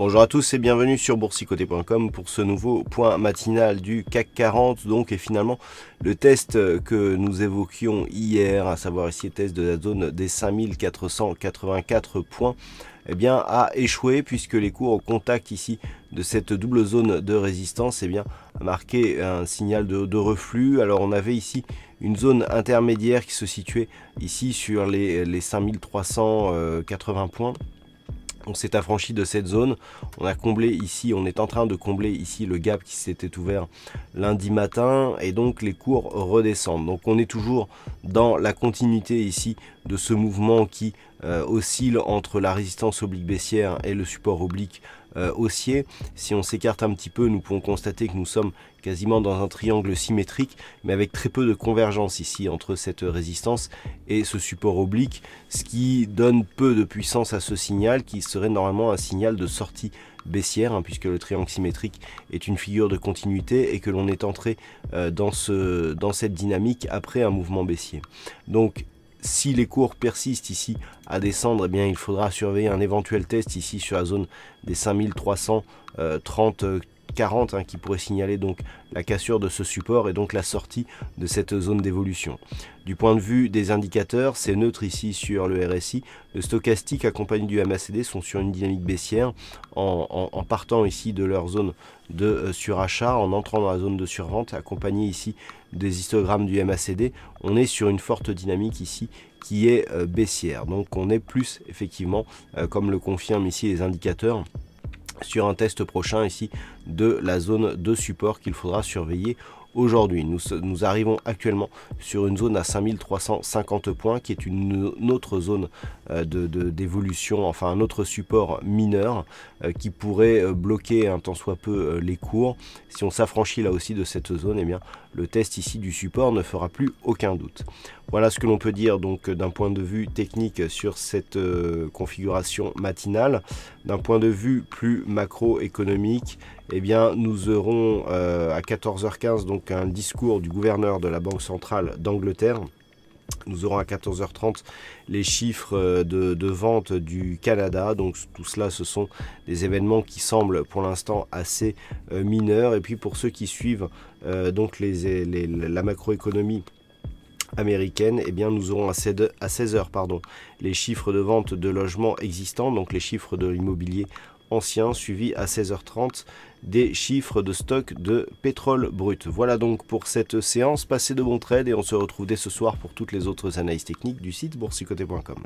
Bonjour à tous et bienvenue sur boursicoté.com pour ce nouveau point matinal du CAC 40 donc et finalement le test que nous évoquions hier, à savoir ici le test de la zone des 5484 points, eh bien a échoué puisque les cours au contact ici de cette double zone de résistance eh bien, a marqué un signal de, reflux. Alors on avait ici une zone intermédiaire qui se situait ici sur les, les 5380 points on s'est affranchi de cette zone. On a comblé ici, on est en train de combler ici le gap qui s'était ouvert lundi matin et donc les cours redescendent. Donc on est toujours dans la continuité ici de ce mouvement qui euh, oscille entre la résistance oblique baissière et le support oblique euh, haussier. Si on s'écarte un petit peu, nous pouvons constater que nous sommes quasiment dans un triangle symétrique, mais avec très peu de convergence ici entre cette résistance et ce support oblique, ce qui donne peu de puissance à ce signal qui serait normalement un signal de sortie baissière, hein, puisque le triangle symétrique est une figure de continuité et que l'on est entré euh, dans, ce, dans cette dynamique après un mouvement baissier. Donc si les cours persistent ici à descendre, eh bien, il faudra surveiller un éventuel test ici sur la zone des 5330 40 hein, qui pourrait signaler donc la cassure de ce support et donc la sortie de cette zone d'évolution. Du point de vue des indicateurs, c'est neutre ici sur le RSI. Le stochastique accompagné du MACD sont sur une dynamique baissière en, partant ici de leur zone de euh, surachat, en entrant dans la zone de survente, accompagné ici des histogrammes du MACD. On est sur une forte dynamique ici qui est euh, baissière. Donc on est plus effectivement, euh, comme le confirment ici les indicateurs, sur un test prochain ici de la zone de support qu'il faudra surveiller aujourd'hui. Nous, nous, arrivons actuellement sur une zone à 5350 points qui est une, autre zone euh, d'évolution, enfin un autre support mineur euh, qui pourrait euh, bloquer un tant soit peu les cours. Si on s'affranchit là aussi de cette zone, eh bien le test ici du support ne fera plus aucun doute. Voilà ce que l'on peut dire donc d'un point de vue technique sur cette configuration matinale. D'un point de vue plus macroéconomique, eh bien, nous aurons euh, à 14h15 donc un discours du gouverneur de la Banque centrale d'Angleterre. Nous aurons à 14h30 les chiffres euh, de, vente du Canada. Donc tout cela, ce sont des événements qui semblent pour l'instant assez euh, mineurs. Et puis pour ceux qui suivent donc les, la macroéconomie américaine, eh bien, nous aurons à 16h pardon, les chiffres de vente de logements existants, donc les chiffres de l'immobilier ancien, suivis à 16h30 des chiffres de stock de pétrole brut. Voilà donc pour cette séance. Passez de bons trades et on se retrouve dès ce soir pour toutes les autres analyses techniques du site boursicoté.com.